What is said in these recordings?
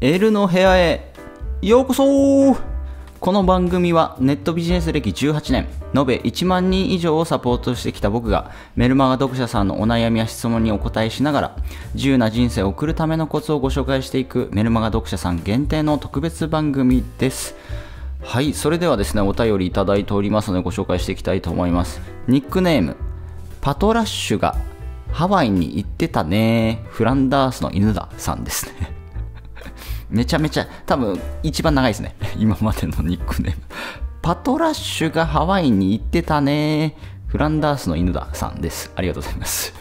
エルの部屋へようこそこの番組はネットビジネス歴18年延べ1万人以上をサポートしてきた僕がメルマガ読者さんのお悩みや質問にお答えしながら自由な人生を送るためのコツをご紹介していくメルマガ読者さん限定の特別番組ですはいそれではですねお便りいただいておりますのでご紹介していきたいと思いますニックネームパトラッシュがハワイに行ってたねフランダースの犬ださんですねめちゃめちゃ、多分一番長いですね。今までのニックネーム。パトラッシュがハワイに行ってたね。フランダースの犬ださんです。ありがとうございます。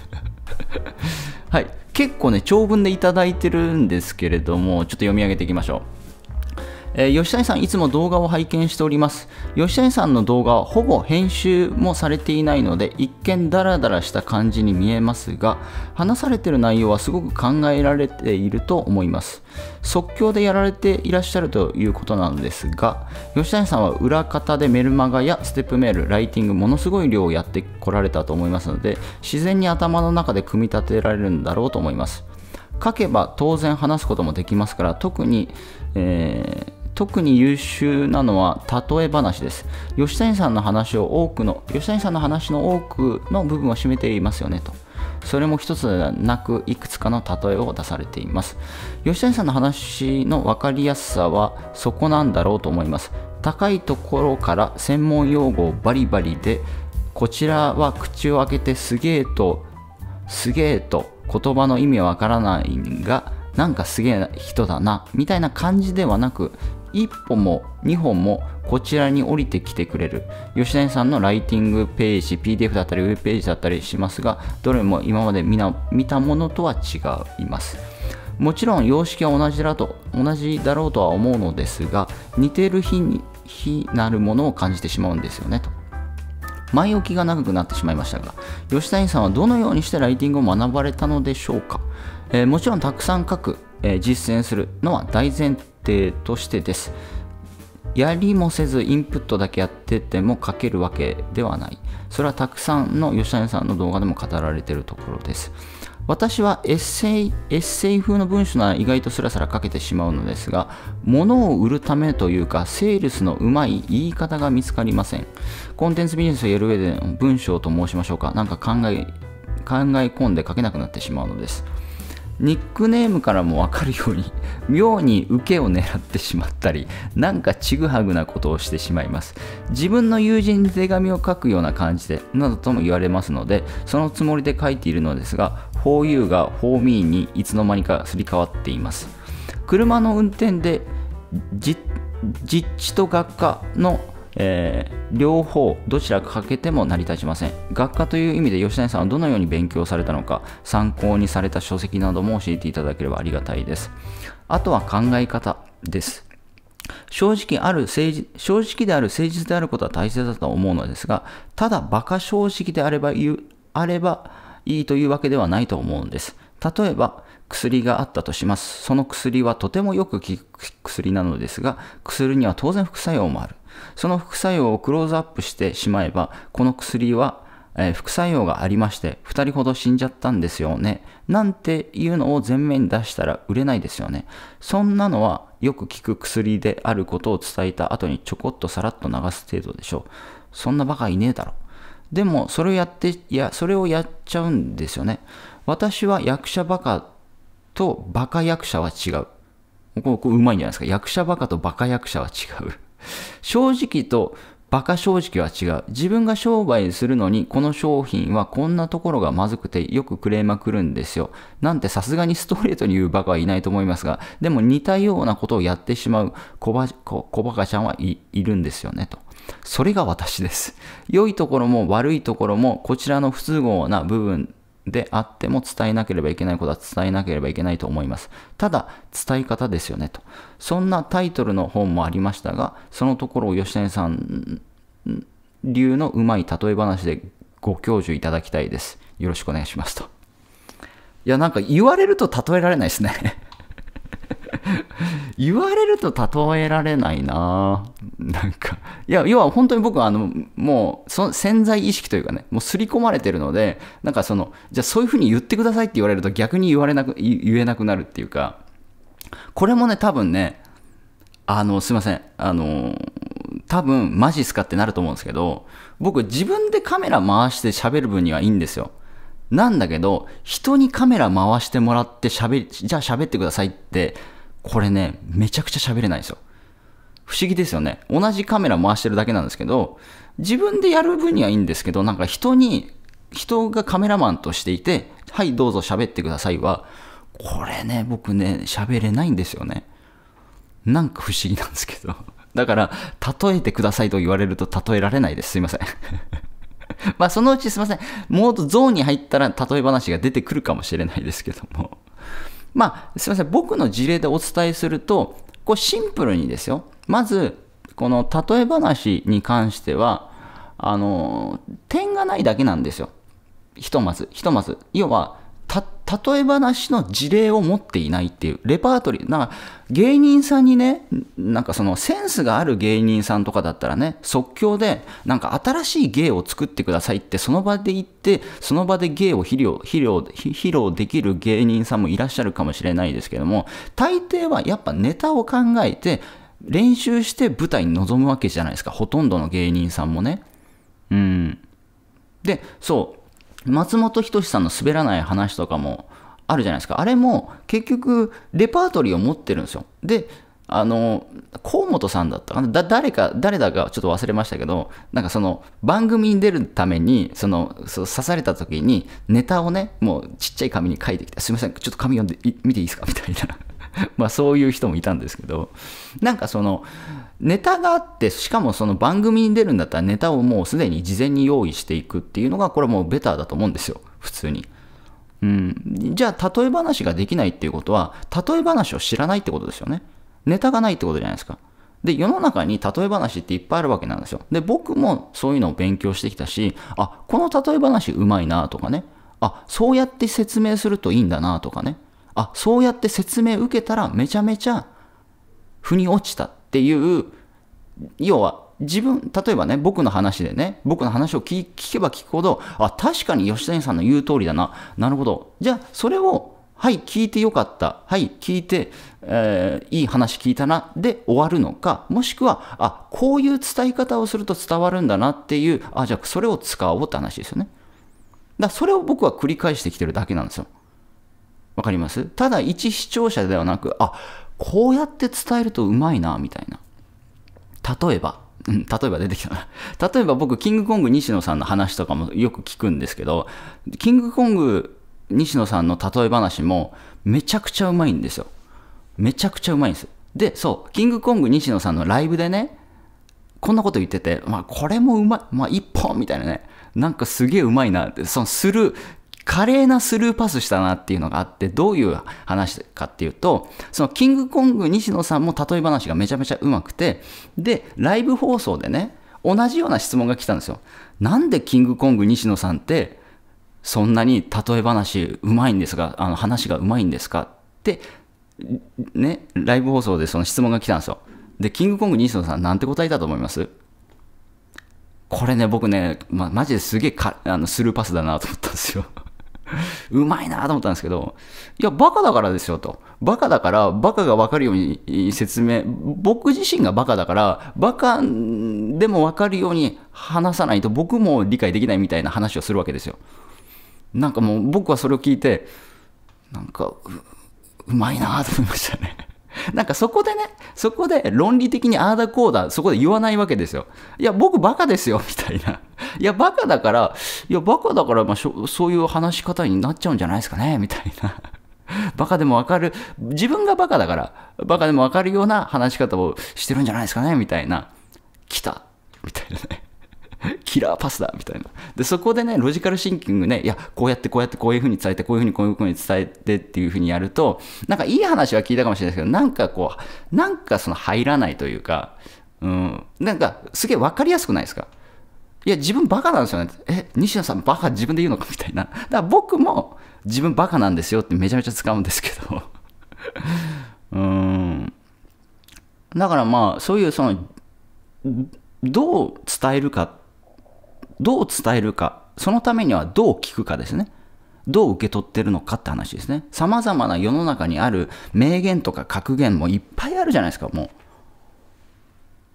はい。結構ね、長文でいただいてるんですけれども、ちょっと読み上げていきましょう。えー、吉谷さんいつも動画を拝見しております。吉谷さんの動画はほぼ編集もされていないので、一見ダラダラした感じに見えますが、話されてる内容はすごく考えられていると思います。即興でやられていらっしゃるということなのですが、吉谷さんは裏方でメルマガやステップメール、ライティング、ものすごい量をやってこられたと思いますので、自然に頭の中で組み立てられるんだろうと思います。書けば当然話すこともできますから、特に、えー特に優秀なのは例え話です吉谷さんの話を多くの吉谷さんの話の多くの部分を占めていますよねとそれも一つではなくいくつかの例えを出されています吉谷さんの話の分かりやすさはそこなんだろうと思います高いところから専門用語をバリバリでこちらは口を開けてすげえとすげえと言葉の意味はわからないがなんかすげえ人だなみたいな感じではなく1歩も2歩もこちらに降りてきてくれる吉谷さんのライティングページ PDF だったりウェブページだったりしますがどれも今まで見たものとは違いますもちろん様式は同じだと同じだろうとは思うのですが似てる日に非なるものを感じてしまうんですよねと前置きが長くなってしまいましたが吉谷さんはどのようにしてライティングを学ばれたのでしょうか、えー、もちろんたくさん書く、えー、実践するのは大前提定としてです。やりもせずインプットだけやってても書けるわけではない。それはたくさんの吉谷さんの動画でも語られているところです。私はエッセイ、エッセイ風の文章なら意外とスラスラ書けてしまうのですが、物を売るためというか、セールスのうまい言い方が見つかりません。コンテンツビジネスをやる上での文章と申しましょうか。なんか考え、考え込んで書けなくなってしまうのです。ニックネームからも分かるように 妙に受けを狙ってしまったりなんかちぐはぐなことをしてしまいます自分の友人に手紙を書くような感じでなどとも言われますのでそのつもりで書いているのですが 4U が4 m ーにいつの間にかすり替わっています車の運転で実地と学科のえー、両方どちらか欠けても成り立ちません学科という意味で吉谷さんはどのように勉強されたのか参考にされた書籍なども教えていただければありがたいですあとは考え方です正直ある正正直である誠実であることは大切だと思うのですがただ馬鹿正直であればあればいいというわけではないと思うんです例えば薬があったとしますその薬はとてもよく効く薬なのですが薬には当然副作用もあるその副作用をクローズアップしてしまえば、この薬は、えー、副作用がありまして、2人ほど死んじゃったんですよね。なんていうのを前面に出したら売れないですよね。そんなのはよく効く薬であることを伝えた後にちょこっとさらっと流す程度でしょう。そんなバカいねえだろ。でも、それをやって、いや、それをやっちゃうんですよね。私は役者バカとバカ役者は違う。ここ、こううまいんじゃないですか。役者バカとバカ役者は違う。正直とバカ正直は違う。自分が商売するのに、この商品はこんなところがまずくてよくくれまくるんですよ。なんてさすがにストレートに言うバカはいないと思いますが、でも似たようなことをやってしまう小小小バカちゃんはいるんですよね、と。それが私です。良いところも悪いところも、こちらの不都合な部分であっても伝えなければいけないことは伝えなければいけないと思います。ただ、伝え方ですよねと。そんなタイトルの本もありましたが、そのところを吉谷さん流のうまい例え話でご教授いただきたいです。よろしくお願いしますと。いや、なんか言われると例えられないですね言われると例えられないななんか、いや、要は本当に僕はあの、もうそ、潜在意識というかね、もうすり込まれてるので、なんかその、じゃあそういうふうに言ってくださいって言われると逆に言われなく、言えなくなるっていうか、これもね、多分ね、あの、すいません、あの、多分マジっすかってなると思うんですけど、僕自分でカメラ回して喋る分にはいいんですよ。なんだけど、人にカメラ回してもらってじゃあ喋ってくださいってこれね、めちゃくちゃ喋れないですよ。不思議ですよね。同じカメラ回してるだけなんですけど、自分でやる分にはいいんですけど、なんか人に、人がカメラマンとしていて、はい、どうぞ喋ってくださいは、これね、僕ね、喋れないんですよね。なんか不思議なんですけど。だから、例えてくださいと言われると例えられないです。すいません。まあ、そのうちすいません。もーとゾーンに入ったら例え話が出てくるかもしれないですけども。まあ、すいません、僕の事例でお伝えすると、こうシンプルにですよ。まず、この例え話に関しては、あの、点がないだけなんですよ。ひとまず、ひとまず。要は、例え話の事例を持っていないっていう、レパートリー、なんか芸人さんにね、なんかそのセンスがある芸人さんとかだったらね、即興で、なんか新しい芸を作ってくださいって、その場で言って、その場で芸を披露披露披露できる芸人さんもいらっしゃるかもしれないですけども、大抵はやっぱネタを考えて、練習して舞台に臨むわけじゃないですか、ほとんどの芸人さんもね。うん。で、そう。松本人志さんの滑らない話とかもあるじゃないですか。あれも結局レパートリーを持ってるんですよ。で、あの、河本さんだったかな誰か、誰だかちょっと忘れましたけど、なんかその番組に出るために、その、そ刺された時にネタをね、もうちっちゃい紙に書いてきて、すいません、ちょっと紙読んで見ていいですかみたいな。まあそういう人もいたんですけど、なんかその、ネタがあって、しかもその番組に出るんだったらネタをもうすでに事前に用意していくっていうのが、これもうベターだと思うんですよ。普通に。うん。じゃあ、例え話ができないっていうことは、例え話を知らないってことですよね。ネタがないってことじゃないですか。で、世の中に例え話っていっぱいあるわけなんですよ。で、僕もそういうのを勉強してきたし、あ、この例え話うまいなとかね。あ、そうやって説明するといいんだなとかね。あ、そうやって説明受けたらめちゃめちゃ腑に落ちた。っていう要は自分例えばね僕の話でね僕の話を聞けば聞くほどあ確かに吉谷さんの言う通りだななるほどじゃあそれをはい聞いてよかったはい聞いて、えー、いい話聞いたなで終わるのかもしくはあこういう伝え方をすると伝わるんだなっていうあじゃあそれを使おうって話ですよねだそれを僕は繰り返してきてるだけなんですよわかりますただ一視聴者ではなくあこうやって伝えるとうまいな、みたいな。例えば、うん、例えば出てきたな。例えば僕、キングコング西野さんの話とかもよく聞くんですけど、キングコング西野さんの例え話もめちゃくちゃうまいんですよ。めちゃくちゃうまいんですよ。で、そう、キングコング西野さんのライブでね、こんなこと言ってて、まあ、これもうまい、まあ、一本みたいなね、なんかすげえうまいなって、そのする華麗なスルーパスしたなっていうのがあって、どういう話かっていうと、そのキングコング西野さんも例え話がめちゃめちゃうまくて、で、ライブ放送でね、同じような質問が来たんですよ。なんでキングコング西野さんって、そんなに例え話うまいんですが、あの話がうまいんですかって、ね、ライブ放送でその質問が来たんですよ。で、キングコング西野さん、なんて答えたと思いますこれね、僕ね、ま、マジですげえあのスルーパスだなと思ったんですよ。うまいなと思ったんですけど、いや、バカだからですよと。バカだから、バカがわかるように説明、僕自身がバカだから、バカでもわかるように話さないと僕も理解できないみたいな話をするわけですよ。なんかもう僕はそれを聞いて、なんかう、うまいなと思いましたね なんかそこでね、そこで論理的にああだこうだ、そこで言わないわけですよ。いや、僕バカですよ、みたいな。いや、バカだから、いや、バカだから、まあ、そういう話し方になっちゃうんじゃないですかね、みたいな。バカでもわかる、自分がバカだから、バカでもわかるような話し方をしてるんじゃないですかね、みたいな。来た、みたいなね。キラーパスだみたいな。で、そこでね、ロジカルシンキングね、いや、こうやってこうやってこういうふうに伝えて、こういうふうにこういうふうに伝えてっていうふうにやると、なんかいい話は聞いたかもしれないですけど、なんかこう、なんかその入らないというか、うん、なんかすげえわかりやすくないですかいや、自分バカなんですよね。え、西野さんバカ自分で言うのかみたいな。だから僕も自分バカなんですよってめちゃめちゃ使うんですけど。うん。だからまあ、そういうその、どう伝えるかってどう伝えるか、そのためにはどう聞くかですね。どう受け取ってるのかって話ですね。様々な世の中にある名言とか格言もいっぱいあるじゃないですか、もう。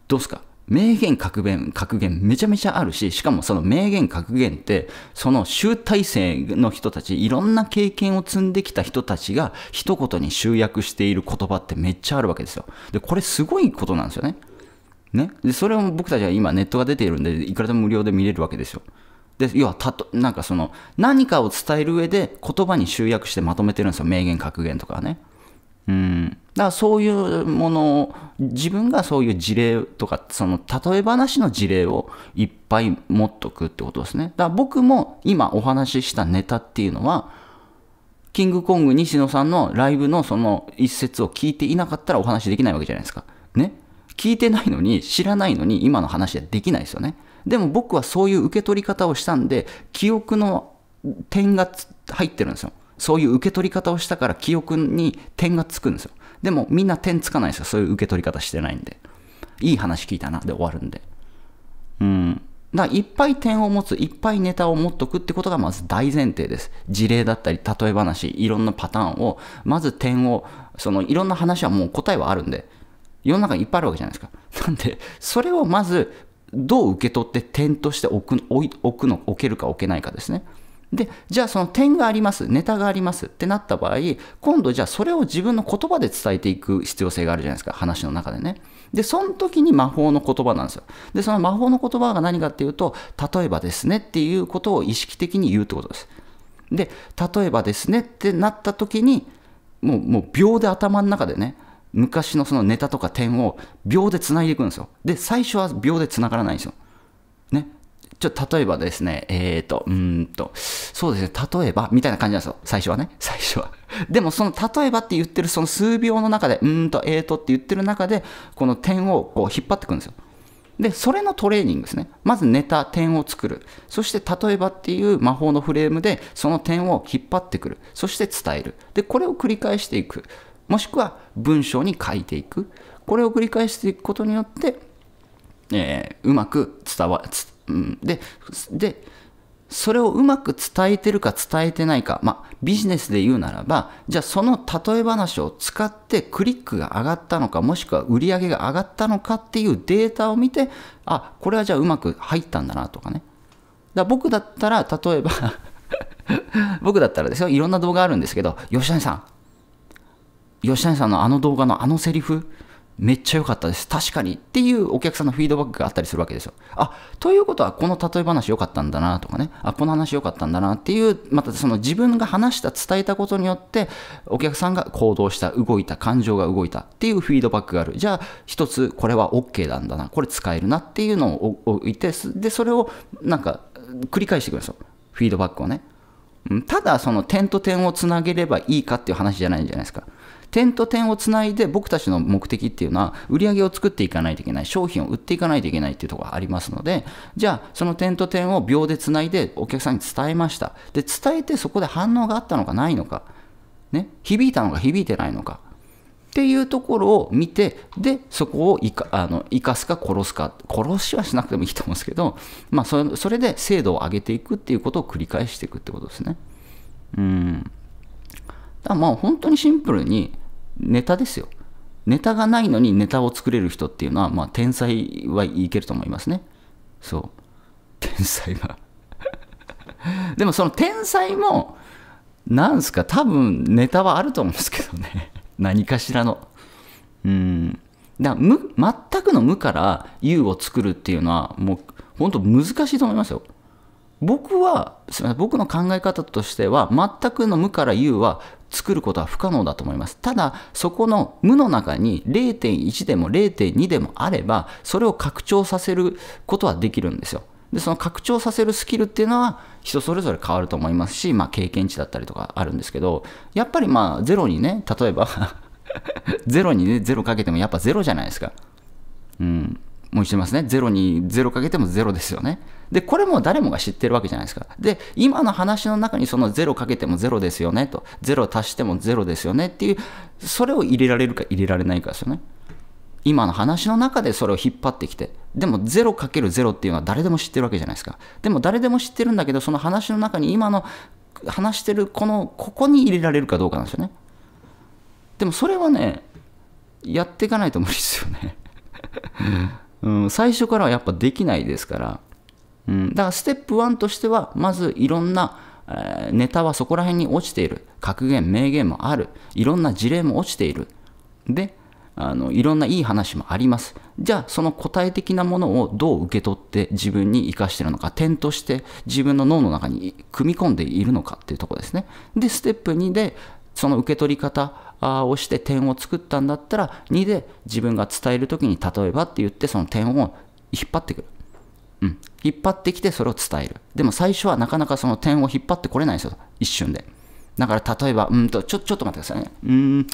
どうすか名言格言、格言めちゃめちゃあるし、しかもその名言格言って、その集大成の人たち、いろんな経験を積んできた人たちが一言に集約している言葉ってめっちゃあるわけですよ。で、これすごいことなんですよね。ね、でそれを僕たちは今ネットが出ているんでいくらでも無料で見れるわけですよ。で要はたとなんかその何かを伝える上で言葉に集約してまとめてるんですよ名言格言とかね。うん、だからそういうものを自分がそういう事例とかその例え話の事例をいっぱい持っとくってことですねだから僕も今お話ししたネタっていうのはキングコング西野さんのライブのその一節を聞いていなかったらお話できないわけじゃないですかね聞いてないのに、知らないのに、今の話はできないですよね。でも僕はそういう受け取り方をしたんで、記憶の点が入ってるんですよ。そういう受け取り方をしたから記憶に点がつくんですよ。でもみんな点つかないですよ。そういう受け取り方してないんで。いい話聞いたなで終わるんで。うん。だからいっぱい点を持つ、いっぱいネタを持っとくってことがまず大前提です。事例だったり、例え話、いろんなパターンを、まず点を、そのいろんな話はもう答えはあるんで、世の中にいっぱいあるわけじゃないですか。なんで、それをまず、どう受け取って点として置く置くの、置けるか置けないかですね。で、じゃあその点があります、ネタがありますってなった場合、今度じゃあそれを自分の言葉で伝えていく必要性があるじゃないですか、話の中でね。で、その時に魔法の言葉なんですよ。で、その魔法の言葉が何かっていうと、例えばですねっていうことを意識的に言うってことです。で、例えばですねってなった時に、もう、もう秒で頭の中でね、昔のそのネタとか点を秒でつないでいくんですよ。で、最初は秒でつながらないんですよ。ね。ちょっと例えばですね、えー、と、うんと、そうですね、例えば、みたいな感じなんですよ。最初はね、最初は。でもその、例えばって言ってるその数秒の中で、うんと、えーとって言ってる中で、この点をこう引っ張っていくんですよ。で、それのトレーニングですね。まずネタ、点を作る。そして、例えばっていう魔法のフレームで、その点を引っ張ってくる。そして伝える。で、これを繰り返していく。もしくは文章に書いていくこれを繰り返していくことによって、えー、うまく伝わうん、ででそれをうまく伝えてるか伝えてないか、まあ、ビジネスで言うならば、じゃあその例え話を使ってクリックが上がったのか、もしくは売り上げが上がったのかっていうデータを見て、あ、これはじゃあうまく入ったんだなとかね。だ僕だったら、例えば僕だったらですよ、いろんな動画あるんですけど、吉谷さん、吉谷さんのあの動画のあのセリフめっちゃ良かったです。確かに。っていうお客さんのフィードバックがあったりするわけですよ。あ、ということは、この例え話良かったんだなとかね。あ、この話良かったんだなっていう、またその自分が話した、伝えたことによって、お客さんが行動した、動いた、感情が動いたっていうフィードバックがある。じゃあ、一つ、これは OK なんだな。これ使えるなっていうのを置いて、で、それをなんか繰り返していくんですよ。フィードバックをね。ただ、その点と点をつなげればいいかっていう話じゃないんじゃないですか。点と点をつないで僕たちの目的っていうのは売り上げを作っていかないといけない商品を売っていかないといけないっていうところがありますのでじゃあその点と点を秒でつないでお客さんに伝えましたで伝えてそこで反応があったのかないのか、ね、響いたのか響いてないのかっていうところを見て、で、そこを生かあの生かすか殺すか、殺しはしなくてもいいと思うんですけど、まあそれ、それで精度を上げていくっていうことを繰り返していくってことですね。うん。だまあ、本当にシンプルに、ネタですよ。ネタがないのにネタを作れる人っていうのは、まあ、天才はいけると思いますね。そう。天才は でもその天才も、なんすか、多分ネタはあると思うんですけどね。何かしらの。うん。だ無全くの無から U を作るっていうのは、もう本当難しいと思いますよ。僕は、すみません、僕の考え方としては、全くの無から U は作ることは不可能だと思います。ただ、そこの無の中に0.1でも0.2でもあれば、それを拡張させることはできるんですよ。で、その拡張させるスキルっていうのは人それぞれ変わると思いますし、まあ経験値だったりとかあるんですけど、やっぱりまあゼロにね、例えば ゼロにね、ゼロかけてもやっぱゼロじゃないですか。うん。もしてますね。0に0かけても0ですよね。で、これも誰もが知ってるわけじゃないですか。で、今の話の中にその0かけても0ですよねと、0足しても0ですよねっていう、それを入れられるか入れられないかですよね。今の話の中でそれを引っ張ってきて、でも0ゼ0っていうのは誰でも知ってるわけじゃないですか。でも誰でも知ってるんだけど、その話の中に今の話してるこの、ここに入れられるかどうかなんですよね。でもそれはね、やっていかないと無理ですよね。うん、最初からはやっぱできないですから、うん、だからステップ1としては、まずいろんな、えー、ネタはそこら辺に落ちている。格言、名言もある。いろんな事例も落ちている。で、あのいろんないい話もあります。じゃあ、その答え的なものをどう受け取って自分に生かしているのか、点として自分の脳の中に組み込んでいるのかっていうところですね。で、ステップ2で、その受け取り方押して点を作ったんだったら2で自分が伝える時に例えばって言ってその点を引っ張ってくる。うん。引っ張ってきてそれを伝える。でも最初はなかなかその点を引っ張ってこれないんですよ。一瞬で。だから例えば、うんと、ちょ、ちょっと待ってくださいね。うん、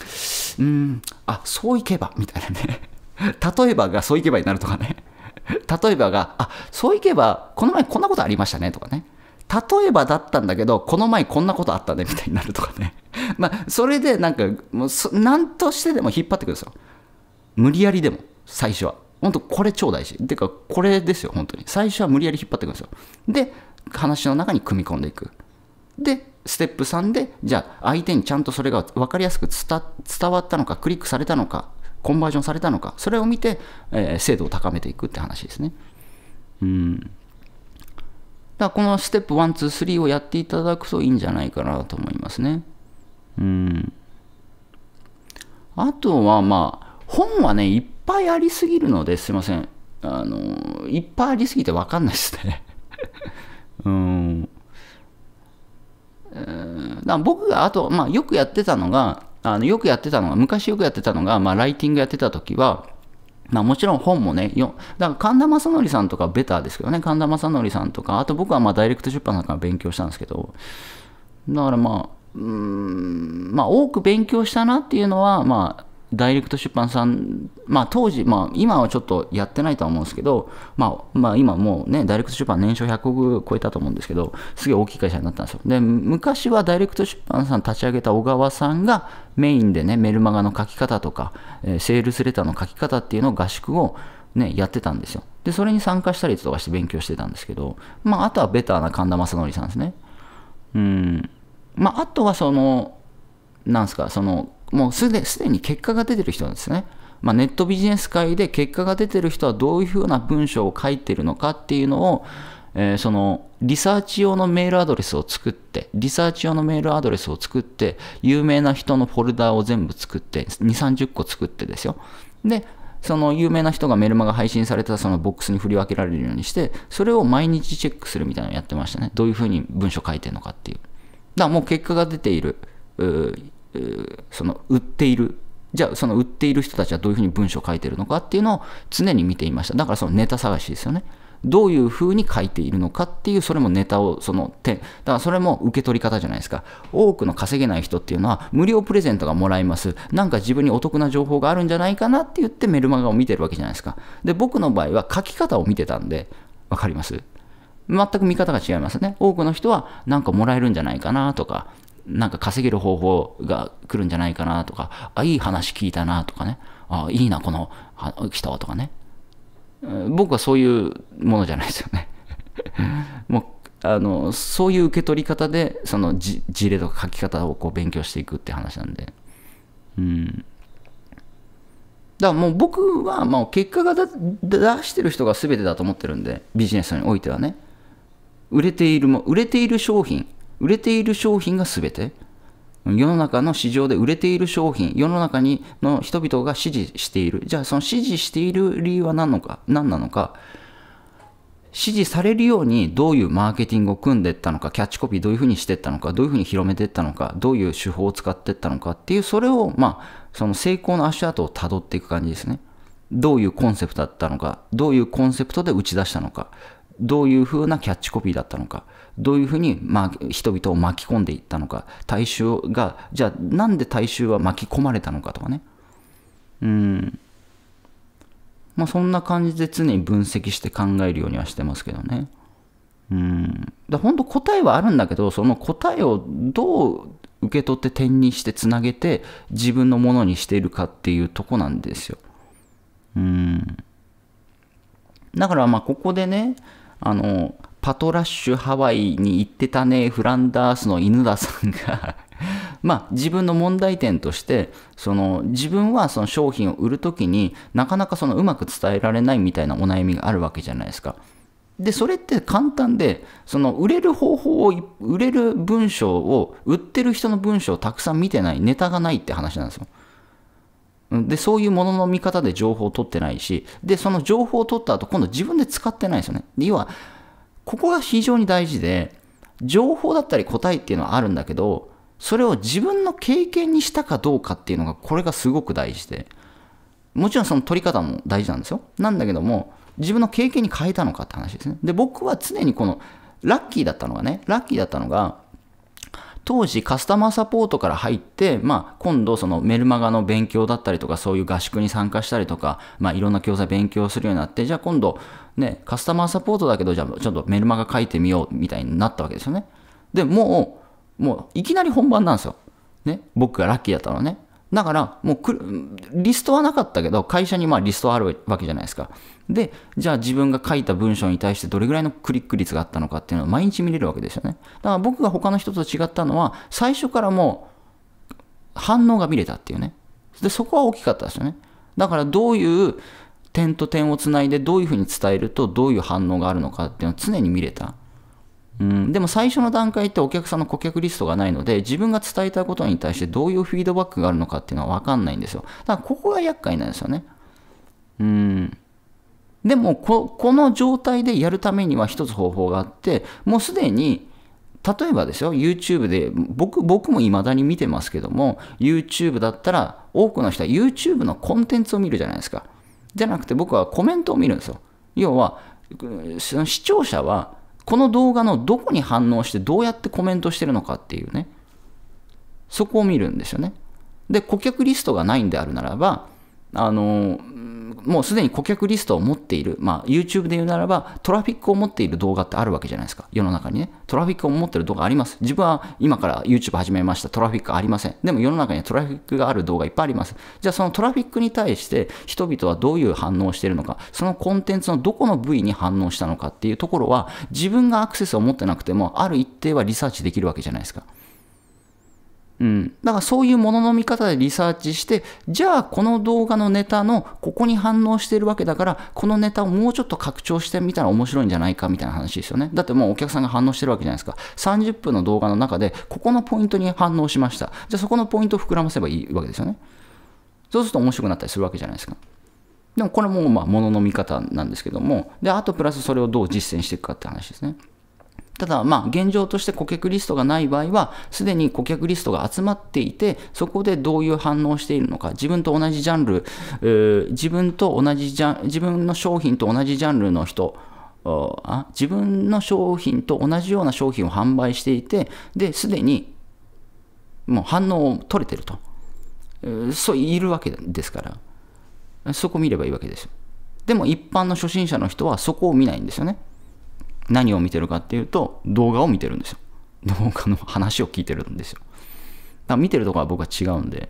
うん、あ、そういけば、みたいなね。例えばがそういけばになるとかね。例えばが、あ、そういけば、この前こんなことありましたね、とかね。例えばだったんだけど、この前こんなことあったねみたいになるとかね。まあ、それでなんか、もうなんとしてでも引っ張ってくるんですよ。無理やりでも、最初は。本当これ超大事。てか、これですよ、本当に。最初は無理やり引っ張ってくるんですよ。で、話の中に組み込んでいく。で、ステップ3で、じゃあ、相手にちゃんとそれが分かりやすく伝わったのか、クリックされたのか、コンバージョンされたのか、それを見て、えー、精度を高めていくって話ですね。うん。だこのステップ1、2、3をやっていただくといいんじゃないかなと思いますね。うん。あとは、まあ、本はね、いっぱいありすぎるのですいません。あの、いっぱいありすぎてわかんないですね。うん。だ僕があと、まあ、よくやってたのが、あのよくやってたのが、昔よくやってたのが、まあ、ライティングやってた時は、まあもちろん本もね、よだから神田正則さんとかベターですけどね、神田正則さんとか、あと僕はまあダイレクト出版なんか勉強したんですけど、だからまあ、うんまあ多く勉強したなっていうのは、まあダイレクト出版さん、まあ、当時、まあ、今はちょっとやってないとは思うんですけど、まあ、まあ、今もうね、ダイレクト出版年商100億超えたと思うんですけど、すげえ大きい会社になったんですよ。で、昔はダイレクト出版さん立ち上げた小川さんがメインでね、メルマガの書き方とか、えセールスレターの書き方っていうのを合宿をね、やってたんですよ。で、それに参加したりとかして勉強してたんですけど、まあ、あとはベターな神田正則さんですね。うん。まあ、あとはその、なんですか、その、もうすですでに結果が出てる人なんですね。まあ、ネットビジネス界で結果が出てる人はどういうふうな文章を書いてるのかっていうのを、えー、そのリサーチ用のメールアドレスを作って、リサーチ用のメールアドレスを作って、有名な人のフォルダを全部作って、2、30個作ってですよ。で、その有名な人がメルマが配信されたそのボックスに振り分けられるようにして、それを毎日チェックするみたいなのをやってましたね。どういうふうに文章書いてるのかっていう。だからもう結果が出ているその売っているじゃあその売っている人たちはどういうふうに文章を書いてるのかっていうのを常に見ていましただからそのネタ探しですよねどういうふうに書いているのかっていうそれもネタをその点だからそれも受け取り方じゃないですか多くの稼げない人っていうのは無料プレゼントがもらえますなんか自分にお得な情報があるんじゃないかなって言ってメルマガを見てるわけじゃないですかで僕の場合は書き方を見てたんでわかります全く見方が違いますね。多くの人はなんかもらえるんじゃないかなとか、なんか稼げる方法が来るんじゃないかなとか、あ、いい話聞いたなとかね、あ、いいな、この人とかね。僕はそういうものじゃないですよね。もうあのそういう受け取り方でその事例とか書き方をこう勉強していくって話なんで。うんだからもう僕はもう結果が出してる人が全てだと思ってるんでビジネスにおいてはね売れているも売れている商品売れている商品が全て。世の中の市場で売れている商品、世の中にの人々が支持している。じゃあその支持している理由は何のか、何なのか。支持されるようにどういうマーケティングを組んでいったのか、キャッチコピーどういうふうにしていったのか、どういうふうに広めていったのか、どういう手法を使っていったのかっていう、それを、まあ、その成功の足跡をたどっていく感じですね。どういうコンセプトだったのか、どういうコンセプトで打ち出したのか、どういうふうなキャッチコピーだったのか、どういうふうに、まあ、人々を巻き込んでいったのか大衆がじゃあなんで大衆は巻き込まれたのかとかねうんまあそんな感じで常に分析して考えるようにはしてますけどねうんだ本当答えはあるんだけどその答えをどう受け取って点にしてつなげて自分のものにしているかっていうとこなんですようんだからまあここでねあのパトラッシュハワイに行ってたね、フランダースの犬田さんが まあ、自分の問題点としてその自分はその商品を売る時になかなかそのうまく伝えられないみたいなお悩みがあるわけじゃないですか。でそれって簡単でその売れる方法を売れる文章を売ってる人の文章をたくさん見てないネタがないって話なんですよ。でそういうものの見方で情報を取ってないしでその情報を取った後今度自分で使ってないですよね。要はここが非常に大事で、情報だったり答えっていうのはあるんだけど、それを自分の経験にしたかどうかっていうのが、これがすごく大事で、もちろんその取り方も大事なんですよ。なんだけども、自分の経験に変えたのかって話ですね。で、僕は常にこの、ラッキーだったのがね、ラッキーだったのが、当時カスタマーサポートから入って、まあ、今度そのメルマガの勉強だったりとか、そういう合宿に参加したりとか、まあ、いろんな教材勉強するようになって、じゃあ今度、ね、カスタマーサポートだけど、じゃあちょっとメルマガ書いてみようみたいになったわけですよね。で、もう、もういきなり本番なんですよ。ね、僕がラッキーだったのね。だから、もうリストはなかったけど、会社にまあリストはあるわけじゃないですか。で、じゃあ自分が書いた文章に対してどれぐらいのクリック率があったのかっていうのを毎日見れるわけですよね。だから僕が他の人と違ったのは、最初からもう反応が見れたっていうね。で、そこは大きかったですよね。だからどういう点と点をつないでどういうふうに伝えるとどういう反応があるのかっていうのを常に見れた。うん、でも最初の段階ってお客さんの顧客リストがないので、自分が伝えたことに対してどういうフィードバックがあるのかっていうのは分かんないんですよ。だからここが厄介なんですよね。うん。でもこ、この状態でやるためには一つ方法があって、もうすでに、例えばですよ、YouTube で、僕、僕も未だに見てますけども、YouTube だったら、多くの人は YouTube のコンテンツを見るじゃないですか。じゃなくて僕はコメントを見るんですよ。要は、視聴者は、この動画のどこに反応してどうやってコメントしてるのかっていうね、そこを見るんですよね。で、顧客リストがないんであるならば、あの、もうすでに顧客リストを持っている、まあ、YouTube で言うならば、トラフィックを持っている動画ってあるわけじゃないですか。世の中にね。トラフィックを持っている動画あります。自分は今から YouTube 始めました。トラフィックありません。でも世の中にはトラフィックがある動画いっぱいあります。じゃあそのトラフィックに対して人々はどういう反応をしているのか、そのコンテンツのどこの部位に反応したのかっていうところは、自分がアクセスを持ってなくても、ある一定はリサーチできるわけじゃないですか。うん、だからそういうものの見方でリサーチして、じゃあこの動画のネタのここに反応しているわけだから、このネタをもうちょっと拡張してみたら面白いんじゃないかみたいな話ですよね。だってもうお客さんが反応してるわけじゃないですか。30分の動画の中で、ここのポイントに反応しました。じゃあそこのポイントを膨らませばいいわけですよね。そうすると面白くなったりするわけじゃないですか。でもこれもまあものの見方なんですけども、で、あとプラスそれをどう実践していくかって話ですね。ただ、まあ、現状として顧客リストがない場合は、すでに顧客リストが集まっていて、そこでどういう反応をしているのか、自分と同じジャンル、自分と同じジャン、自分の商品と同じジャンルの人、あ自分の商品と同じような商品を販売していて、で、すでにもう反応を取れてると。そういるわけですから。そこ見ればいいわけですよ。でも一般の初心者の人はそこを見ないんですよね。何を見てるかっていうと、動画を見てるんですよ。動画の話を聞いてるんですよ。見てるとこは僕は違うんで。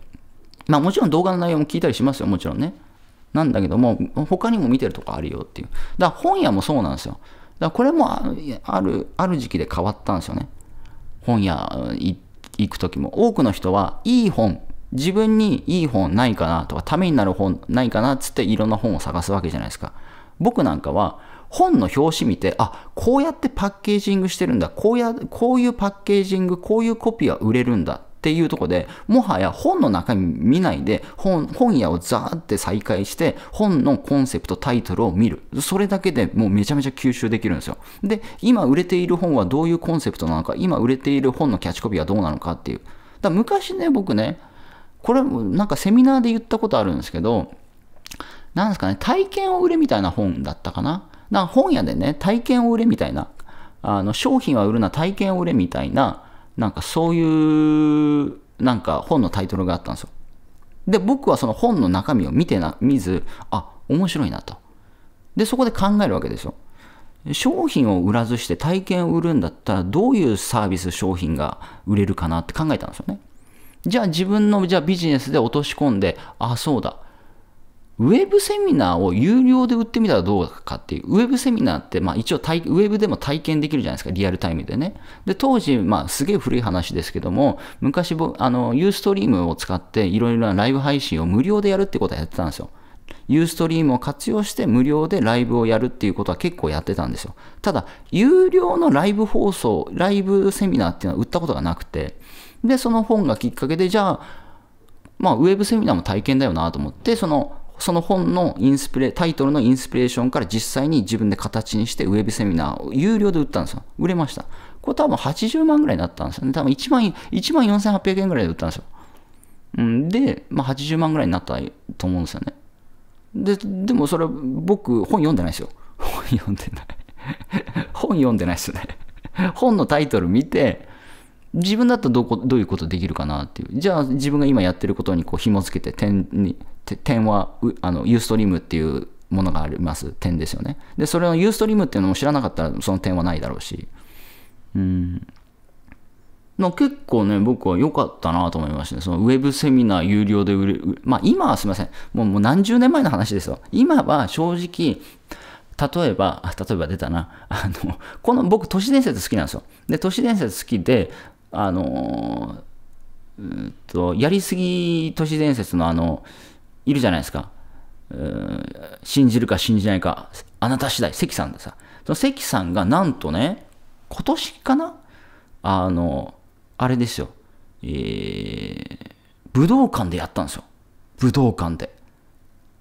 まあもちろん動画の内容も聞いたりしますよ、もちろんね。なんだけども、他にも見てるとこあるよっていう。だから本屋もそうなんですよ。だからこれもある、ある時期で変わったんですよね。本屋行く時も。多くの人は、いい本、自分にいい本ないかなとか、ためになる本ないかなっつっていろんな本を探すわけじゃないですか。僕なんかは、本の表紙見て、あ、こうやってパッケージングしてるんだ。こうや、こういうパッケージング、こういうコピーは売れるんだ。っていうとこで、もはや本の中身見ないで、本、本屋をザーって再開して、本のコンセプト、タイトルを見る。それだけでもうめちゃめちゃ吸収できるんですよ。で、今売れている本はどういうコンセプトなのか、今売れている本のキャッチコピーはどうなのかっていう。だ昔ね、僕ね、これ、なんかセミナーで言ったことあるんですけど、なんですかね、体験を売れみたいな本だったかな。だか本屋でね、体験を売れみたいな、あの商品は売るな、体験を売れみたいな、なんかそういう、なんか本のタイトルがあったんですよ。で、僕はその本の中身を見てな、見ず、あ、面白いなと。で、そこで考えるわけですよ。商品を売らずして体験を売るんだったら、どういうサービス、商品が売れるかなって考えたんですよね。じゃあ自分のじゃあビジネスで落とし込んで、あ、そうだ。ウェブセミナーを有料で売ってみたらどうかっていう、ウェブセミナーって、まあ一応ウェブでも体験できるじゃないですか、リアルタイムでね。で、当時、まあすげえ古い話ですけども、昔あの、ユーストリームを使っていろいろなライブ配信を無料でやるってことはやってたんですよ。ユーストリームを活用して無料でライブをやるっていうことは結構やってたんですよ。ただ、有料のライブ放送、ライブセミナーっていうのは売ったことがなくて、で、その本がきっかけで、じゃあ、まあ、ウェブセミナーも体験だよなと思って、そのその本のインスピレ、タイトルのインスピレーションから実際に自分で形にしてウェブセミナーを有料で売ったんですよ。売れました。これ多分80万ぐらいになったんですよね。多分1万、1万4800円ぐらいで売ったんですよ。うん、で、まあ、80万ぐらいになったと思うんですよね。で、でもそれ僕本読んでないですよ。本読んでない。本読んでないですよね。本のタイトル見て、自分だったらどこどういうことできるかなっていう。じゃあ自分が今やってることにこう紐付けて点に、点はあのユーストリームっていうものがあります。点ですよね。で、それのユーストリームっていうのも知らなかったらその点はないだろうし。うん。の結構ね、僕は良かったなと思いましたね。そのウェブセミナー有料で売れ、まあ今はすいません。もうもう何十年前の話ですよ。今は正直、例えば、例えば出たな。あの、この僕都市伝説好きなんですよ。で、都市伝説好きで、あのうんと、やりすぎ都市伝説のあの、いるじゃないですか。うん信じるか信じないか、あなた次第、関さんでさ。その関さんがなんとね、今年かなあの、あれですよ。えー、武道館でやったんですよ。武道館で。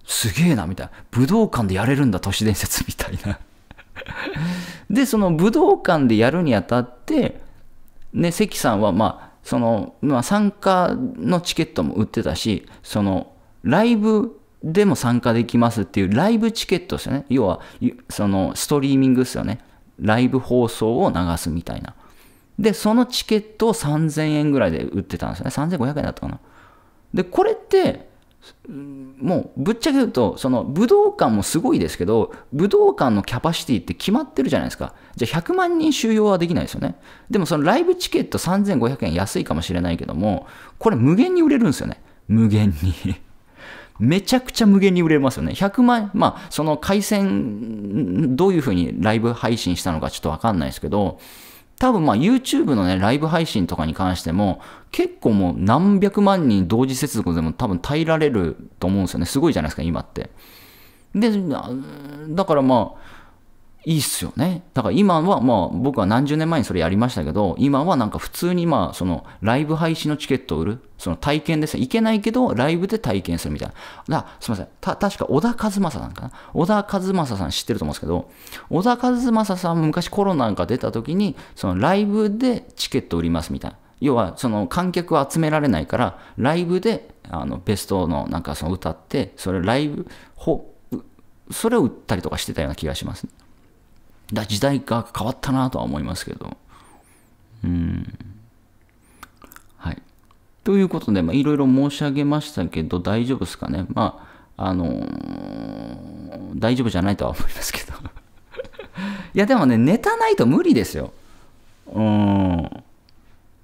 すげえな、みたいな。武道館でやれるんだ、都市伝説みたいな で、その武道館でやるにあたって、で関さんはまあその、まあ、参加のチケットも売ってたしそのライブでも参加できますっていうライブチケットですよね要はそのストリーミングですよねライブ放送を流すみたいなでそのチケットを3000円ぐらいで売ってたんですよね3500円だったかなでこれってもうぶっちゃけ言うと、その武道館もすごいですけど、武道館のキャパシティって決まってるじゃないですか。じゃあ100万人収容はできないですよね。でもそのライブチケット3500円安いかもしれないけども、これ無限に売れるんですよね。無限にめちゃくちゃ無限に売れますよね。100万、まあ、その回線、どういうふうにライブ配信したのかちょっとわかんないですけど、多分まあ YouTube のね、ライブ配信とかに関しても、結構もう何百万人同時接続でも多分耐えられると思うんですよね。すごいじゃないですか、今って。で、だからまあ、いいっすよね。だから今は、まあ僕は何十年前にそれやりましたけど、今はなんか普通にまあそのライブ配信のチケットを売る、その体験ですね。行けないけど、ライブで体験するみたいな。だすみません。た、確か小田和正さんかな。小田和正さん知ってると思うんですけど、小田和正さん昔コロナが出た時に、そのライブでチケット売りますみたいな。要はその観客を集められないからライブであのベストのなんかその歌ってそれライブほそれを売ったりとかしてたような気がします、ね。だ時代が変わったなとは思いますけど。うん。はい。ということで、まいろいろ申し上げましたけど、大丈夫ですかね。まあ、あのー、大丈夫じゃないとは思いますけど。いや、でもね、ネタないと無理ですよ。うん。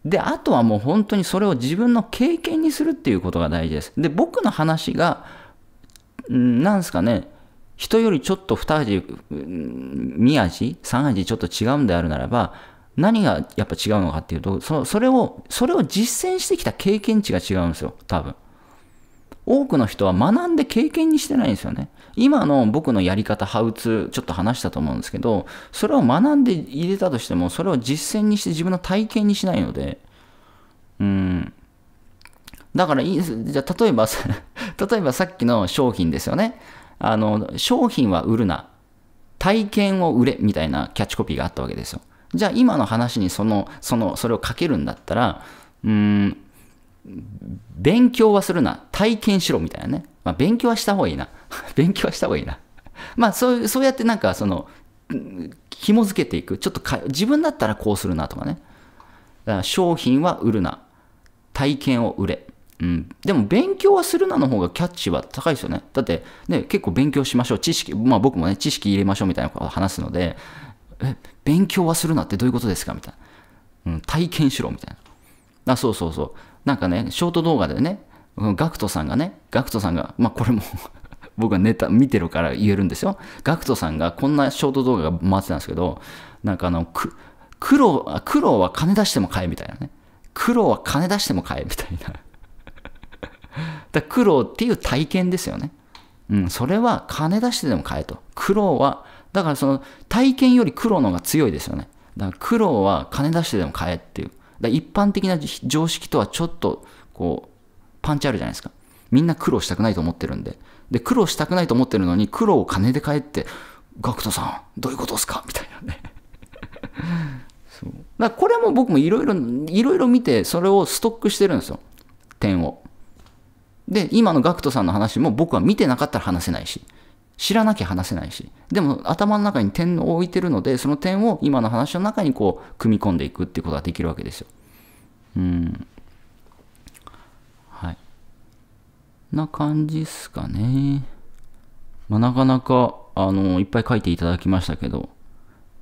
で、あとはもう本当にそれを自分の経験にするっていうことが大事です。で、僕の話が、なんすかね、人よりちょっと2味、2味、3味ちょっと違うんであるならば、何がやっぱ違うのかっていうと、そそれを、それを実践してきた経験値が違うんですよ、多分。多くの人は学んで経験にしてないんですよね。今の僕のやり方、ハウツー、ちょっと話したと思うんですけど、それを学んで入れたとしても、それを実践にして自分の体験にしないので、うん。だからじゃあ例えば、例えばさっきの商品ですよね。あの、商品は売るな、体験を売れ、みたいなキャッチコピーがあったわけですよ。じゃあ今の話にその、その、それをかけるんだったら、うん、勉強はするな、体験しろ、みたいなね。まあ、勉強はした方がいいな。勉強はした方がいいな。まあ、そう、そうやってなんか、その、紐付けていく。ちょっとか、自分だったらこうするなとかね。だから商品は売るな。体験を売れ。うん、でも勉強はするなの方がキャッチは高いですよね。だって、ね、結構勉強しましょう。知識、まあ僕もね、知識入れましょうみたいなことを話すので、え、勉強はするなってどういうことですかみたいな。うん、体験しろみたいな。あ、そうそうそう。なんかね、ショート動画でね、ガクトさんがね、ガクトさんが、まあこれも 僕はネタ見てるから言えるんですよ。ガクトさんがこんなショート動画が回ってたんですけど、なんかあの、苦労、苦労は金出しても買えみたいなね。苦労は金出しても買えみたいな。だ苦労っていう体験ですよね。うん、それは金出してでも買えと。苦労は、だからその体験より苦労の方が強いですよね。だから苦労は金出してでも買えっていう。だ一般的な常識とはちょっと、こう、パンチあるじゃないですか。みんな苦労したくないと思ってるんで。で、苦労したくないと思ってるのに、苦労を金で買えって、ガクトさん、どういうことですかみたいなね。そうだこれも僕もいろいろ、いろいろ見て、それをストックしてるんですよ。点を。で、今の GACKT さんの話も僕は見てなかったら話せないし、知らなきゃ話せないし、でも頭の中に点を置いてるので、その点を今の話の中にこう、組み込んでいくっていうことができるわけですよ。うん。はい。な感じっすかね。まあ、なかなか、あの、いっぱい書いていただきましたけど、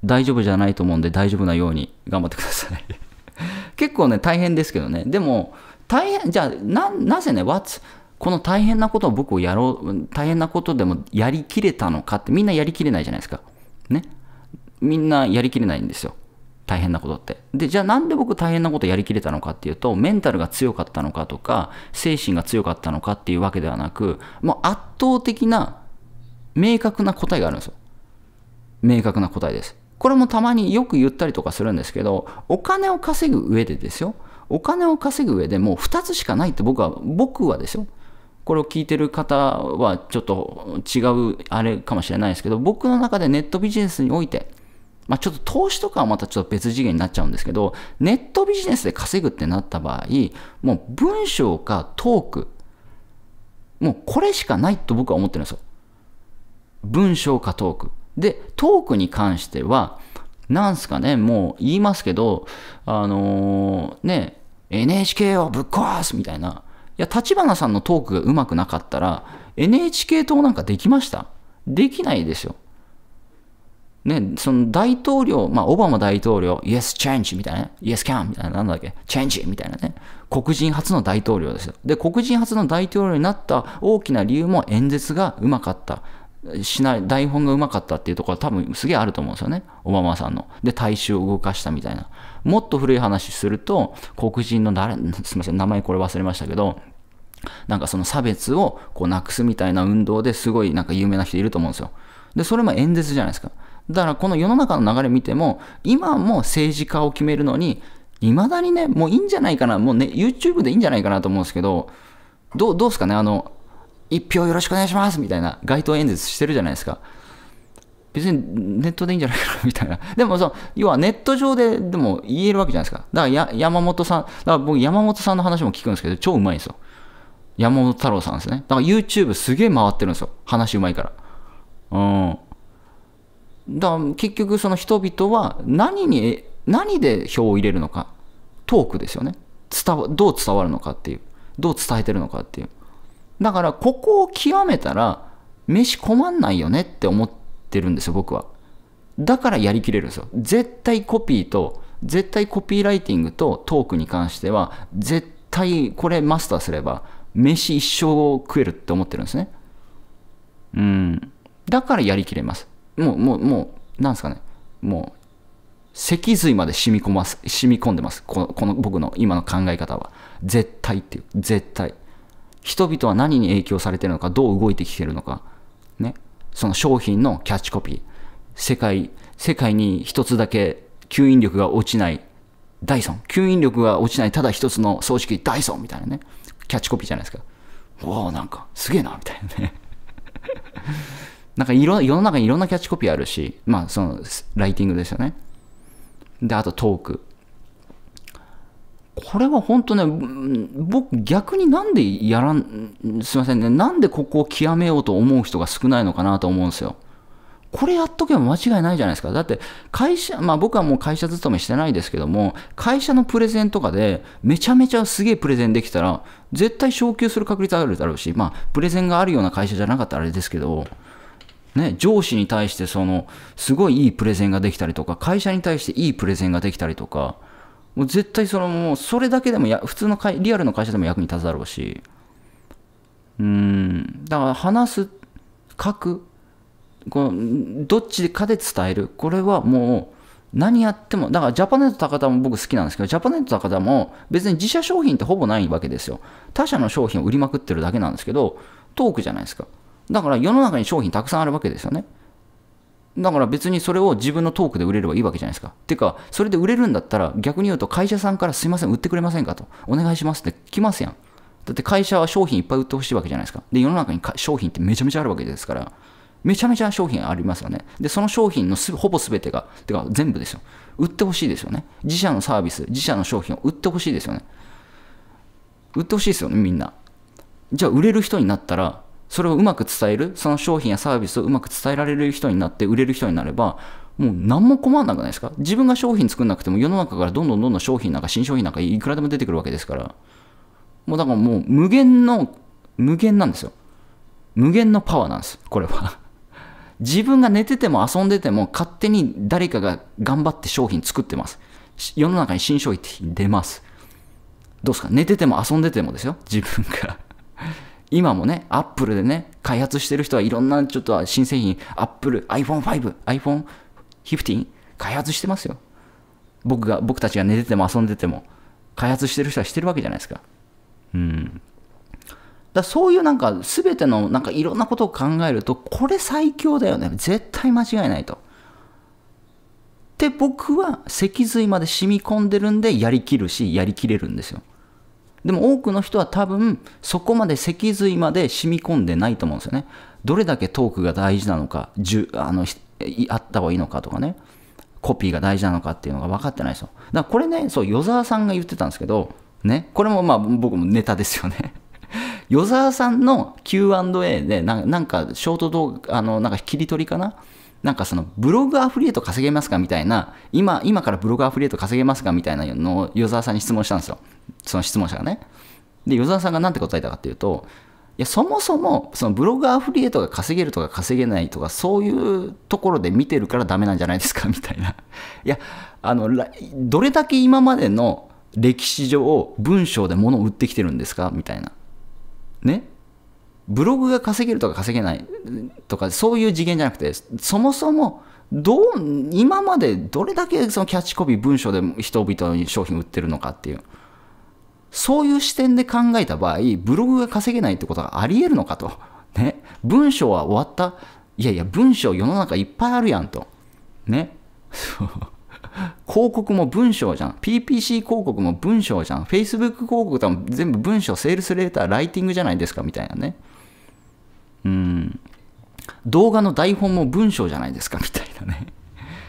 大丈夫じゃないと思うんで大丈夫なように頑張ってください 結構ね、大変ですけどね。でも、大変、じゃあ、な、なぜね、What's この大変なことを僕をやろう、大変なことでもやりきれたのかって、みんなやりきれないじゃないですか。ね。みんなやりきれないんですよ。大変なことって。で、じゃあなんで僕大変なことやりきれたのかっていうと、メンタルが強かったのかとか、精神が強かったのかっていうわけではなく、もう圧倒的な明確な答えがあるんですよ。明確な答えです。これもたまによく言ったりとかするんですけど、お金を稼ぐ上でですよ。お金を稼ぐ上でもう2つしかないって僕は、僕はですよ。これを聞いてる方はちょっと違うあれかもしれないですけど、僕の中でネットビジネスにおいて、まあ、ちょっと投資とかはまたちょっと別次元になっちゃうんですけど、ネットビジネスで稼ぐってなった場合、もう文章かトーク、もうこれしかないと僕は思ってるんですよ。文章かトーク。で、トークに関しては、なんすかね、もう言いますけど、あのー、ね、NHK をぶっ壊すみたいな。いや、立花さんのトークがうまくなかったら、NHK 党なんかできましたできないですよ。ね、その大統領、まあ、オバマ大統領、イエスチェンジみたいな、イエスキャンみたいな、なんだっけ、チェンジみたいなね、黒人初の大統領ですよ。で、黒人初の大統領になった大きな理由も演説がうまかった。しない、台本がうまかったっていうところは多分すげえあると思うんですよね。オバマさんの。で、大衆を動かしたみたいな。もっと古い話すると、黒人の誰、すみません、名前これ忘れましたけど、なんかその差別をこうなくすみたいな運動ですごいなんか有名な人いると思うんですよ。で、それも演説じゃないですか。だからこの世の中の流れ見ても、今も政治家を決めるのに、未だにね、もういいんじゃないかな、もうね、YouTube でいいんじゃないかなと思うんですけど、どう、どうですかね、あの、一票よろしくお願いしますみたいな街頭演説してるじゃないですか。別にネットでいいんじゃないかなみたいな。でもそ要はネット上ででも言えるわけじゃないですか。だから山本さん、だから僕山本さんの話も聞くんですけど、超うまいんですよ。山本太郎さんですね。だから YouTube すげえ回ってるんですよ。話うまいから。うん。だから結局その人々は何に、何で票を入れるのか。トークですよね。伝わ、どう伝わるのかっていう。どう伝えてるのかっていう。だからここを極めたら飯困んないよねって思ってるんですよ僕はだからやりきれるんですよ絶対コピーと絶対コピーライティングとトークに関しては絶対これマスターすれば飯一生食えるって思ってるんですねうんだからやりきれますもうもうもうなんですかねもう脊髄まで染み込ます染み込んでますこのこの僕の今の考え方は絶対っていう絶対人々は何に影響されてるのか、どう動いてきてるのか、ね、その商品のキャッチコピー、世界、世界に一つだけ吸引力が落ちないダイソン、吸引力が落ちないただ一つの葬式ダイソンみたいなね、キャッチコピーじゃないですか。おお、なんかすげえな、みたいなね。なんか世の中にいろんなキャッチコピーあるし、まあそのライティングですよね。で、あとトーク。これは本当ね、僕、逆になんでやらん、すいませんね、なんでここを極めようと思う人が少ないのかなと思うんですよ。これやっとけば間違いないじゃないですか。だって、会社、まあ僕はもう会社勤めしてないですけども、会社のプレゼンとかで、めちゃめちゃすげえプレゼンできたら、絶対昇給する確率あるだろうし、まあ、プレゼンがあるような会社じゃなかったらあれですけど、ね、上司に対してその、すごいいいプレゼンができたりとか、会社に対していいプレゼンができたりとか、もう絶対そのもうそれだけでもや普通の会リアルの会社でも役に立つだろうしうんだから話す書くこのどっちかで伝えるこれはもう何やってもだからジャパネット高田も僕好きなんですけどジャパネット高田も別に自社商品ってほぼないわけですよ他社の商品を売りまくってるだけなんですけどトークじゃないですかだから世の中に商品たくさんあるわけですよねだから別にそれを自分のトークで売れればいいわけじゃないですか。っていうか、それで売れるんだったら、逆に言うと会社さんからすいません、売ってくれませんかと、お願いしますって来ますやん。だって会社は商品いっぱい売ってほしいわけじゃないですか。で、世の中に商品ってめちゃめちゃあるわけですから、めちゃめちゃ商品ありますよね。で、その商品のすほぼ全てが、てか全部ですよ。売ってほしいですよね。自社のサービス、自社の商品を売ってほしいですよね。売ってほしいですよね、みんな。じゃあ、売れる人になったら、それをうまく伝える、その商品やサービスをうまく伝えられる人になって、売れる人になれば、もう何も困らなくないですか自分が商品作んなくても世の中からどんどんどんどん商品なんか新商品なんかいくらでも出てくるわけですから。もうだからもう無限の、無限なんですよ。無限のパワーなんです、これは。自分が寝てても遊んでても勝手に誰かが頑張って商品作ってます。世の中に新商品出ます。どうですか寝てても遊んでてもですよ。自分が今もね、アップルでね、開発してる人はいろんなちょっと新製品、アップル、iPhone5、iPhone15 開発してますよ。僕が、僕たちが寝てても遊んでても、開発してる人はしてるわけじゃないですか。うん。だそういうなんかすべてのなんかいろんなことを考えるとこれ最強だよね絶対間違いないと。で僕は脊髄まで染み込んでるんでやりきるしやりきれるんですよ。でも多くの人は多分そこまで脊髄まで染み込んでないと思うんですよね。どれだけトークが大事なのか、あのあった方がいいのかとかね、コピーが大事なのかっていうのが分かってないですよ。だからこれね、そう、与沢さんが言ってたんですけど、ね、これもまあ僕もネタですよね。与沢さんの Q&A でな、なんかショート動画、あの、なんか切り取りかななんかそのブログアフリエイト稼げますかみたいな、今、今からブログアフリエイト稼げますかみたいなのを与沢さんに質問したんですよ。その質問者がね。で、与沢さんが何て答えたかっていうと、いや、そもそも、そのブログアフリエイトが稼げるとか稼げないとか、そういうところで見てるからダメなんじゃないですか みたいな。いや、あの、どれだけ今までの歴史上、文章で物を売ってきてるんですかみたいな。ねブログが稼げるとか稼げないとかそういう次元じゃなくてそもそもどう今までどれだけそのキャッチコピー文章で人々に商品売ってるのかっていうそういう視点で考えた場合ブログが稼げないってことがありえるのかと、ね、文章は終わったいやいや文章世の中いっぱいあるやんとね 広告も文章じゃん。PPC 広告も文章じゃん。Facebook 広告とも全部文章、セールスレーター、ライティングじゃないですかみたいなね。うん、動画の台本も文章じゃないですかみたいなね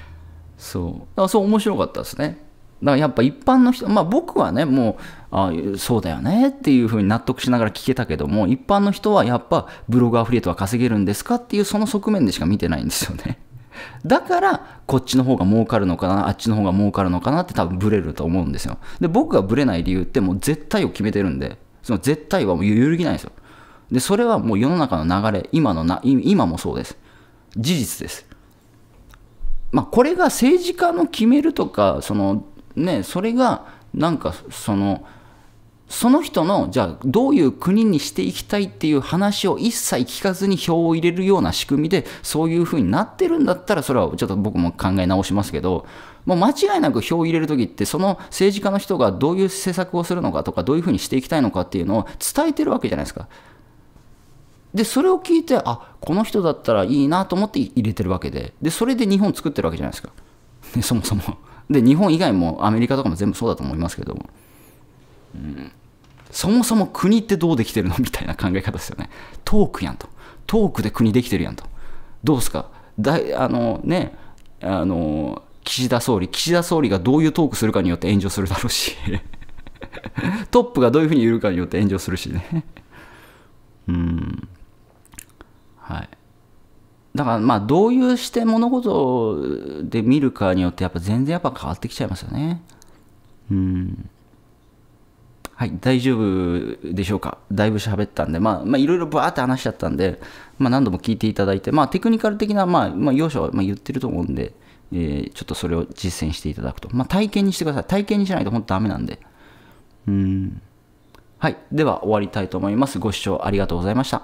そうだからそう面白かったですねだからやっぱ一般の人まあ僕はねもうあそうだよねっていうふうに納得しながら聞けたけども一般の人はやっぱブログアフリエイトは稼げるんですかっていうその側面でしか見てないんですよね だからこっちの方が儲かるのかなあっちの方が儲かるのかなって多分ブレると思うんですよで僕がブレない理由ってもう絶対を決めてるんでその絶対はもう揺るぎないんですよで、それはもう世の中の流れ、今のな、今もそうです。事実です。まあ、これが政治家の決めるとか、その、ね、それが、なんか、その、その人の、じゃあ、どういう国にしていきたいっていう話を一切聞かずに票を入れるような仕組みで、そういうふうになってるんだったら、それはちょっと僕も考え直しますけど、もう間違いなく票を入れるときって、その政治家の人がどういう政策をするのかとか、どういうふうにしていきたいのかっていうのを伝えてるわけじゃないですか。でそれを聞いてあこの人だったらいいなと思って入れてるわけででそれで日本作ってるわけじゃないですかでそもそもで日本以外もアメリカとかも全部そうだと思いますけども、うん、そもそも国ってどうできてるのみたいな考え方ですよねトークやんとトークで国できてるやんとどうすかだあのねあの岸田総理岸田総理がどういうトークするかによって炎上するだろうしトップがどういうふうに言うかによって炎上するしねうんはいだからまあどういうして物事で見るかによってやっぱ全然やっぱ変わってきちゃいますよねうんはい大丈夫でしょうかだいぶ喋ったんでまあいろいろバーって話しちゃったんで、まあ、何度も聞いていただいてまあテクニカル的なまあ、まあ、要所は言ってると思うんで、えー、ちょっとそれを実践していただくとまあ体験にしてください体験にしないと本当ダメなんでうんはいでは終わりたいと思いますご視聴ありがとうございました